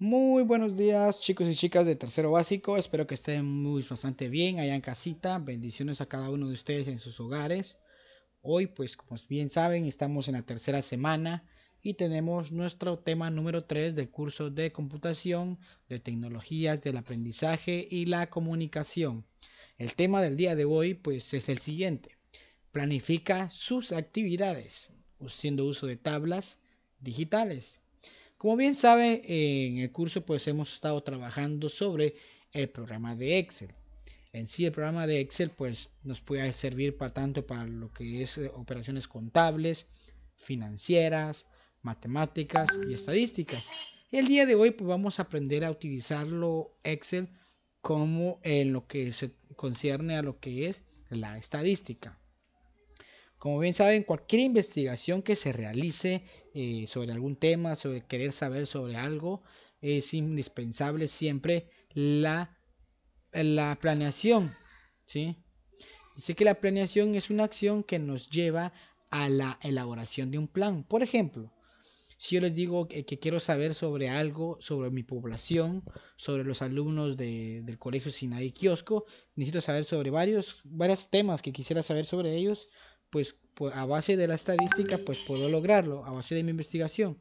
Muy buenos días chicos y chicas de tercero básico, espero que estén muy bastante bien allá en casita, bendiciones a cada uno de ustedes en sus hogares. Hoy pues como bien saben estamos en la tercera semana y tenemos nuestro tema número 3 del curso de computación, de tecnologías del aprendizaje y la comunicación. El tema del día de hoy pues es el siguiente, planifica sus actividades haciendo uso de tablas digitales como bien sabe, en el curso pues hemos estado trabajando sobre el programa de Excel. En sí, el programa de Excel pues nos puede servir para tanto para lo que es eh, operaciones contables, financieras, matemáticas y estadísticas. El día de hoy pues vamos a aprender a utilizarlo Excel como en lo que se concierne a lo que es la estadística. Como bien saben, cualquier investigación que se realice eh, sobre algún tema, sobre querer saber sobre algo, es indispensable siempre la, la planeación. ¿sí? Sé que la planeación es una acción que nos lleva a la elaboración de un plan. Por ejemplo, si yo les digo que, quiero saber sobre algo, sobre mi población, sobre los alumnos del colegio Sinaí Kiosco, necesito saber sobre varios, varios temas que quisiera saber sobre ellos, pues, pues, a base de la estadística, pues puedo lograrlo, a base de mi investigación.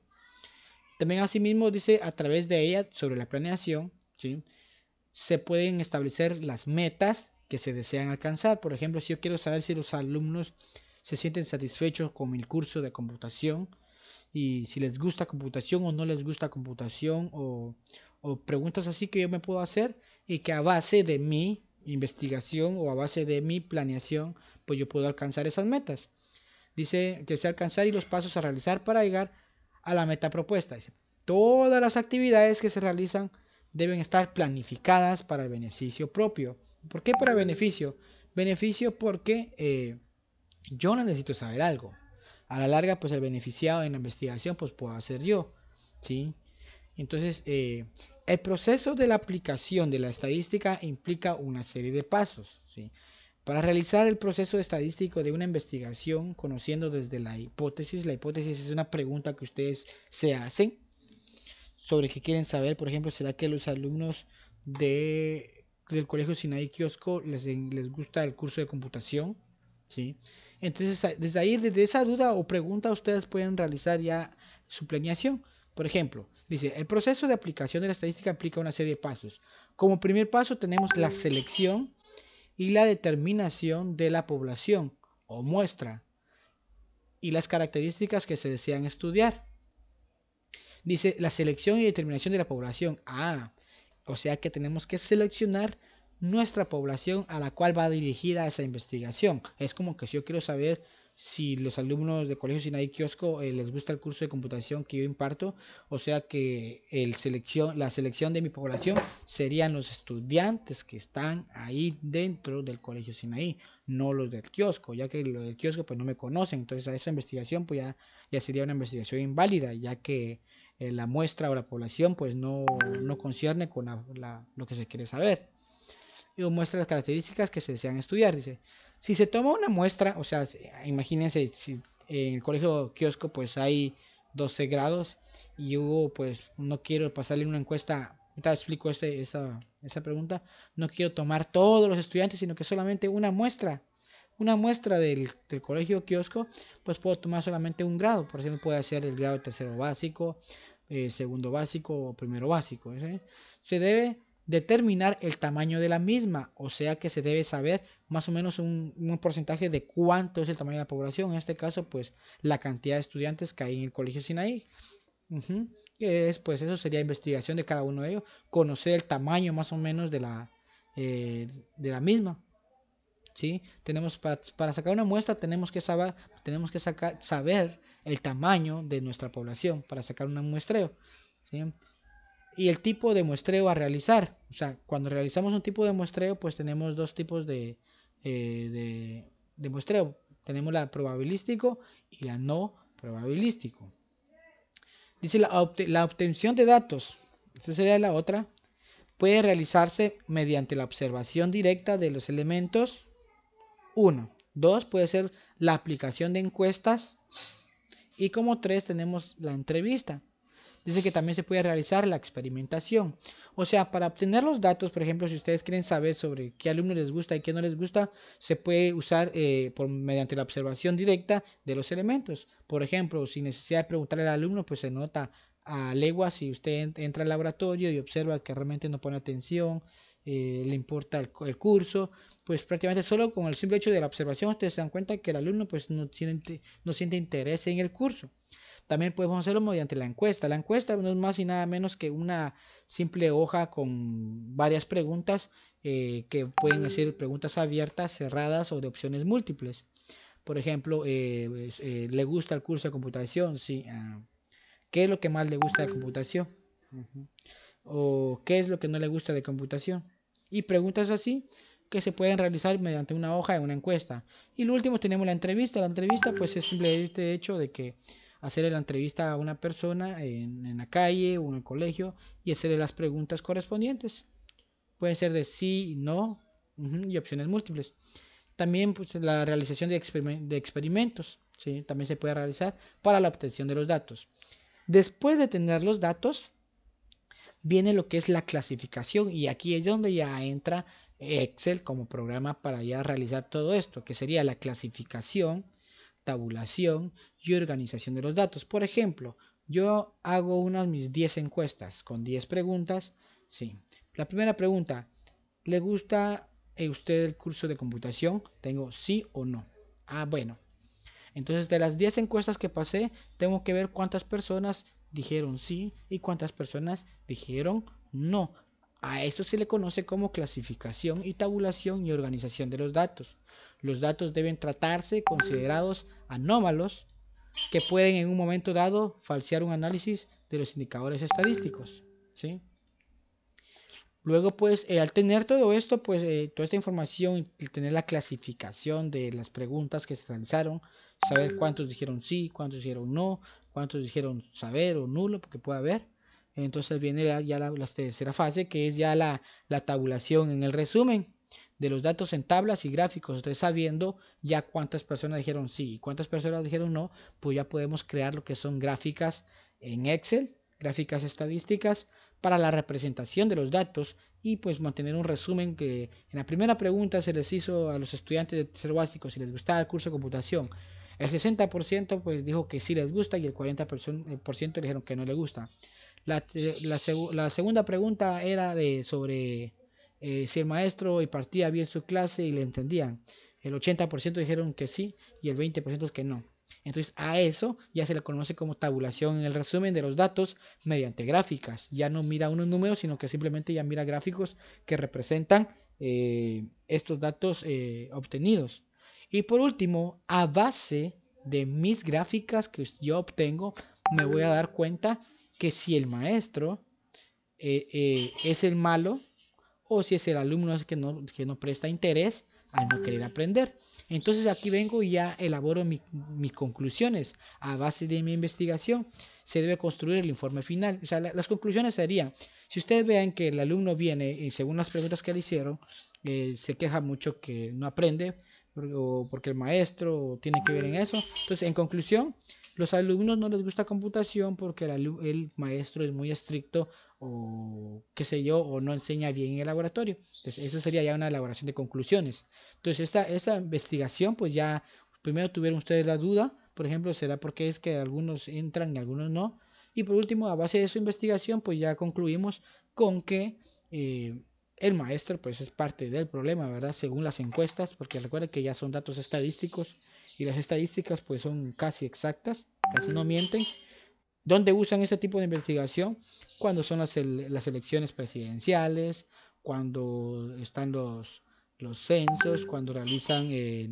También asimismo dice, a través de ella, sobre la planeación, ¿sí? se pueden establecer las metas que se desean alcanzar. Por ejemplo, si yo quiero saber si los alumnos se sienten satisfechos con el curso de computación y si les gusta computación o no les gusta computación o, o preguntas así que yo me puedo hacer y que a base de mí investigación o a base de mi planeación, pues yo puedo alcanzar esas metas. Dice que se alcanzar y los pasos a realizar para llegar a la meta propuesta. todas las actividades que se realizan deben estar planificadas para el beneficio propio. ¿Por qué para beneficio? Beneficio porque yo eh, yo necesito saber algo. A la larga, pues el beneficiado en la investigación, pues puedo hacer yo. ¿sí? Entonces, eh, el proceso de la aplicación de la estadística implica una serie de pasos. ¿sí? Para realizar el proceso estadístico de una investigación, conociendo desde la hipótesis, la hipótesis es una pregunta que ustedes se hacen sobre qué quieren saber. Por ejemplo, ¿será que los alumnos de, del colegio Sinai Kiosco les, les gusta el curso de computación? ¿Sí? Entonces, desde ahí, desde esa duda o pregunta, ustedes pueden realizar ya su planeación. Por ejemplo, dice, el proceso de aplicación de la estadística implica una serie de pasos. Como primer paso tenemos la selección y la determinación de la población o muestra y las características que se desean estudiar. Dice la selección y determinación de la población. Ah, o sea que tenemos que seleccionar nuestra población a la cual va dirigida esa investigación. Es como que si yo quiero saber si los alumnos de Colegio Sinaí Kiosco eh, les gusta el curso de computación que yo imparto, o sea que el selección, la selección de mi población serían los estudiantes que están ahí dentro del Colegio Sinaí, no los del kiosco, ya que los del kiosco pues no me conocen, entonces a esa investigación pues ya, ya sería una investigación inválida, ya que eh, la muestra o la población pues no, no concierne con la, lo que se quiere saber o muestra las características que se desean estudiar. Dice, si se toma una muestra, o sea, imagínense, si en el colegio kiosco pues hay 12 grados y yo pues, no quiero pasarle una encuesta, te explico este, esa, esa pregunta, no quiero tomar todos los estudiantes, sino que solamente una muestra una muestra del, colegio kiosco, pues puedo tomar solamente un grado. Por ejemplo, puede ser el grado tercero básico, eh, segundo básico o primero básico. Se debe determinar el tamaño de la misma, o sea que se debe saber más o menos un, porcentaje de cuánto es el tamaño de la población, en este caso pues la cantidad de estudiantes que hay en el colegio Sinaí. pues eso sería investigación de cada uno de ellos, conocer el tamaño más o menos de la, eh, de la misma. ¿sí? Tenemos para, para, sacar una muestra tenemos que saber, tenemos que sacar, saber el tamaño de nuestra población para sacar un muestreo. ¿sí? y el tipo de muestreo a realizar. O sea, cuando realizamos un tipo de muestreo, pues tenemos dos tipos de, eh, de, muestreo. Tenemos la probabilístico y la no probabilístico. Dice la, obtención de datos, esta sería la otra, puede realizarse mediante la observación directa de los elementos uno, dos, puede ser la aplicación de encuestas. Y como tres tenemos la entrevista dice que también se puede realizar la experimentación. O sea, para obtener los datos, por ejemplo, si ustedes quieren saber sobre qué alumno les gusta y qué no les gusta, se puede usar eh, mediante la observación directa de los elementos. Por ejemplo, sin necesidad de preguntarle al alumno, pues se nota a legua si usted entra al laboratorio y observa que realmente no pone atención, eh, le importa el, curso, pues prácticamente solo con el simple hecho de la observación ustedes se dan cuenta que el alumno pues no, no siente interés en el curso. También podemos hacerlo mediante la encuesta. La encuesta no es más y nada menos que una simple hoja con varias preguntas eh, que pueden ser preguntas abiertas, cerradas o de opciones múltiples. Por ejemplo, eh, pues, eh, ¿le gusta el curso de computación? Sí. Ah, ¿Qué es lo que más le gusta de computación? ¿O qué es lo que no le gusta de computación? Y preguntas así que se pueden realizar mediante una hoja de una encuesta. Y lo último tenemos la entrevista. La entrevista pues es simplemente hecho de que hacer la entrevista a una persona en, la calle o en el colegio y hacerle las preguntas correspondientes. Pueden ser de sí, no y opciones múltiples. También pues, la realización de, de experimentos, ¿sí? también se puede realizar para la obtención de los datos. Después de tener los datos, viene lo que es la clasificación y aquí es donde ya entra Excel como programa para ya realizar todo esto, que sería la clasificación, tabulación y organización de los datos. Por ejemplo, yo hago unas mis 10 encuestas con 10 preguntas. Sí. La primera pregunta, ¿le gusta usted el curso de computación? Tengo sí o no. Ah, bueno. Entonces, de las 10 encuestas que pasé, tengo que ver cuántas personas dijeron sí y cuántas personas dijeron no. A esto se le conoce como clasificación y tabulación y organización de los datos. Los datos deben tratarse considerados anómalos que pueden en un momento dado falsear un análisis de los indicadores estadísticos. ¿sí? Luego, pues, eh, al tener todo esto, pues, eh, toda esta información, Y tener la clasificación de las preguntas que se realizaron, saber cuántos dijeron sí, cuántos dijeron no, cuántos dijeron saber o nulo, porque puede haber. Entonces viene ya la, tercera fase, que es ya la tabulación en el resumen de los datos en tablas y gráficos. Entonces, sabiendo ya cuántas personas dijeron sí y cuántas personas dijeron no, pues ya podemos crear lo que son gráficas en Excel, gráficas estadísticas para la representación de los datos y pues mantener un resumen que en la primera pregunta se les hizo a los estudiantes de tercer básico si les gustaba el curso de computación. El 60% pues dijo que sí les gusta y el 40% eh, dijeron que no les gusta. La, eh, la, segunda pregunta era de sobre eh, si el maestro partía bien su clase y le entendían. El 80% dijeron que sí y el 20% que no. Entonces a eso ya se le conoce como tabulación en el resumen de los datos mediante gráficas. Ya no mira unos números, sino que simplemente ya mira gráficos que representan eh, estos datos eh, obtenidos. Y por último, a base de mis gráficas que yo obtengo, me voy a dar cuenta que si el maestro es el malo, o si es el alumno que no, que no presta interés al no querer aprender. Entonces aquí vengo y ya elaboro mis conclusiones a base de mi investigación. Se debe construir el informe final. O sea, las conclusiones serían, si ustedes vean que el alumno viene y según las preguntas que le hicieron, eh, se queja mucho que no aprende o porque el maestro tiene que ver en eso. Entonces, en conclusión, los alumnos no les gusta computación porque el, maestro es muy estricto o qué sé yo, o no enseña bien en el laboratorio. Entonces, eso sería ya una elaboración de conclusiones. Entonces, esta, esta investigación, pues ya primero tuvieron ustedes la duda, por ejemplo, será porque es que algunos entran y algunos no. Y por último, a base de su investigación, pues ya concluimos con que... Eh, el maestro pues es parte del problema, ¿verdad? Según las encuestas, porque recuerden que ya son datos estadísticos y las estadísticas pues son casi exactas, casi no mienten. ¿Dónde usan ese tipo de investigación? Cuando son las, elecciones presidenciales, cuando están los, los censos, cuando realizan eh,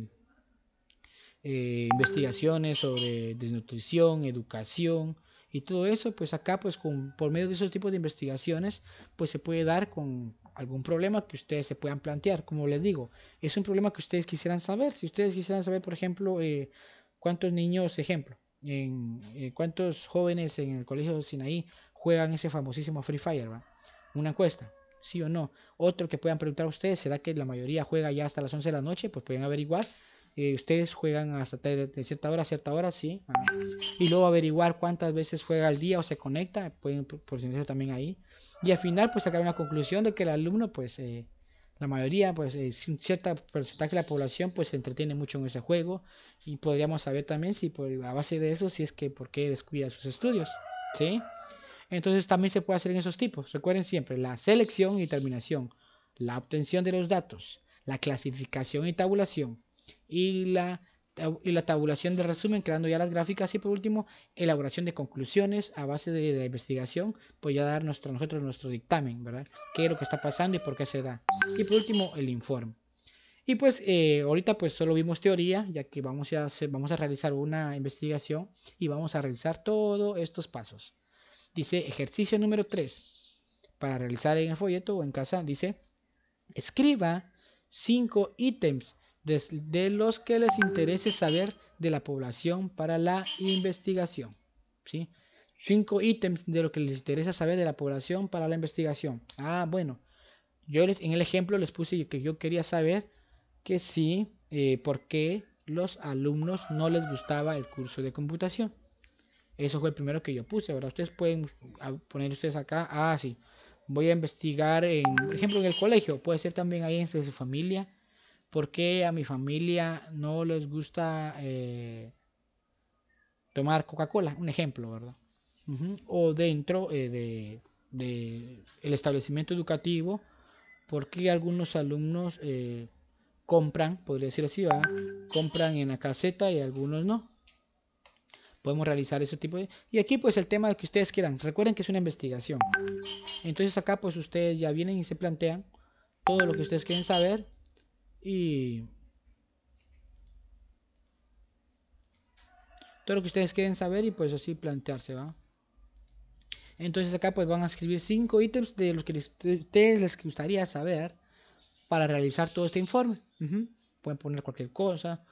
eh, investigaciones sobre desnutrición, educación y todo eso, pues acá pues con, por medio de esos tipos de investigaciones pues se puede dar con algún problema que ustedes se puedan plantear. Como les digo, es un problema que ustedes quisieran saber. Si ustedes quisieran saber, por ejemplo, eh, cuántos niños, ejemplo, en, eh, cuántos jóvenes en el colegio Sinaí juegan ese famosísimo Free Fire, ¿va? Una encuesta, sí o no. Otro que puedan preguntar a ustedes, ¿será que la mayoría juega ya hasta las 11 de la noche? Pues pueden averiguar eh, ustedes juegan hasta cierta hora cierta hora, sí. Ah, y luego averiguar cuántas veces juega al día o se conecta, pueden porcentaje también ahí. Y al final, pues sacar una conclusión de que el alumno, pues eh, la mayoría, pues eh, un cierto porcentaje de la población, pues se entretiene mucho en ese juego. Y podríamos saber también si por, a base de eso, si es que por qué descuida sus estudios, ¿sí? Entonces también se puede hacer en esos tipos. Recuerden siempre la selección y terminación, la obtención de los datos, la clasificación y tabulación, y la, tabulación del resumen, creando ya las gráficas y por último, elaboración de conclusiones a base de, la investigación, pues ya dar nuestro, nosotros nuestro dictamen, ¿verdad? ¿Qué es lo que está pasando y por qué se da? Y por último, el informe. Y pues eh, ahorita pues solo vimos teoría, ya que vamos a, vamos a realizar una investigación y vamos a realizar todos estos pasos. Dice ejercicio número 3. Para realizar en el folleto o en casa, dice, escriba 5 ítems de los que les interese saber de la población para la investigación. ¿sí? Cinco ítems de lo que les interesa saber de la población para la investigación. Ah, bueno, yo en el ejemplo les puse que yo quería saber que sí, eh, por qué los alumnos no les gustaba el curso de computación. Eso fue el primero que yo puse. Ahora ustedes pueden poner ustedes acá. Ah, sí. Voy a investigar, en, por ejemplo, en el colegio. Puede ser también ahí en su familia ¿Por qué a mi familia no les gusta eh, tomar Coca-Cola? Un ejemplo, ¿verdad? O dentro del eh, de, establecimiento educativo, ¿por qué algunos alumnos eh, compran, podría decir así, ¿verdad? compran en la caseta y algunos no? podemos realizar ese tipo de... Y aquí pues el tema que ustedes quieran. Recuerden que es una investigación. Entonces acá pues ustedes ya vienen y se plantean todo lo que ustedes quieren saber y todo lo que ustedes quieren saber y pues así plantearse, ¿va? Entonces acá pues van a escribir Cinco ítems de lo que ustedes les gustaría saber para realizar todo este informe. Pueden poner cualquier cosa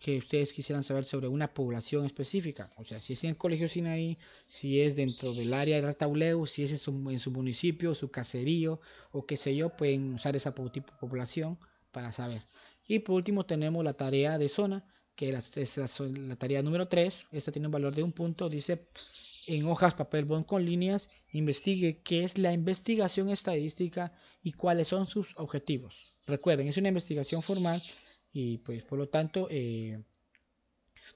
que ustedes quisieran saber sobre una población específica. O sea, si es en el colegio Sinaí, si es dentro del área de Tauleu, si es en su, municipio, su caserío o qué sé yo, pueden usar esa tipo de población para saber. Y por último tenemos la tarea de zona, que es la, tarea número 3. Esta tiene un valor de un punto. Dice en hojas, papel, bond con líneas, investigue qué es la investigación estadística y cuáles son sus objetivos. Recuerden, es una investigación formal y pues por lo tanto eh,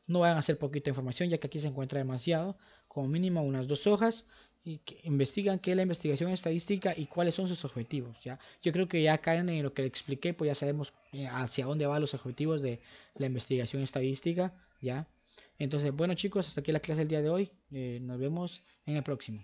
no van a hacer poquita información ya que aquí se encuentra demasiado, como mínimo unas dos hojas y que investigan qué es la investigación estadística y cuáles son sus objetivos. ¿ya? Yo creo que ya caen en lo que le expliqué, pues ya sabemos eh, hacia dónde van los objetivos de la investigación estadística. ¿ya? Entonces, bueno chicos, hasta aquí la clase del día de hoy. Eh, nos vemos en el próximo.